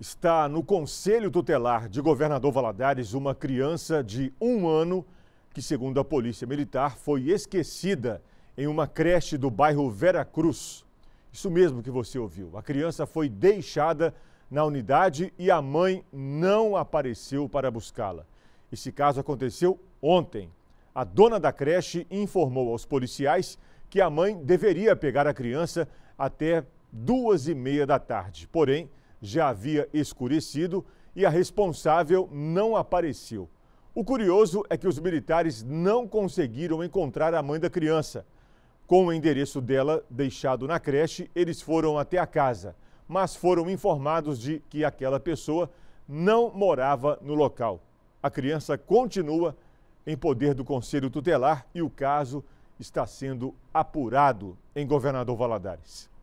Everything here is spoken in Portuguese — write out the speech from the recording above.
Está no Conselho Tutelar de Governador Valadares uma criança de um ano que, segundo a Polícia Militar, foi esquecida em uma creche do bairro Vera Cruz. Isso mesmo que você ouviu. A criança foi deixada na unidade e a mãe não apareceu para buscá-la. Esse caso aconteceu ontem. A dona da creche informou aos policiais que a mãe deveria pegar a criança até duas e meia da tarde. Porém, já havia escurecido e a responsável não apareceu. O curioso é que os militares não conseguiram encontrar a mãe da criança. Com o endereço dela deixado na creche, eles foram até a casa, mas foram informados de que aquela pessoa não morava no local. A criança continua em poder do Conselho Tutelar e o caso está sendo apurado em Governador Valadares.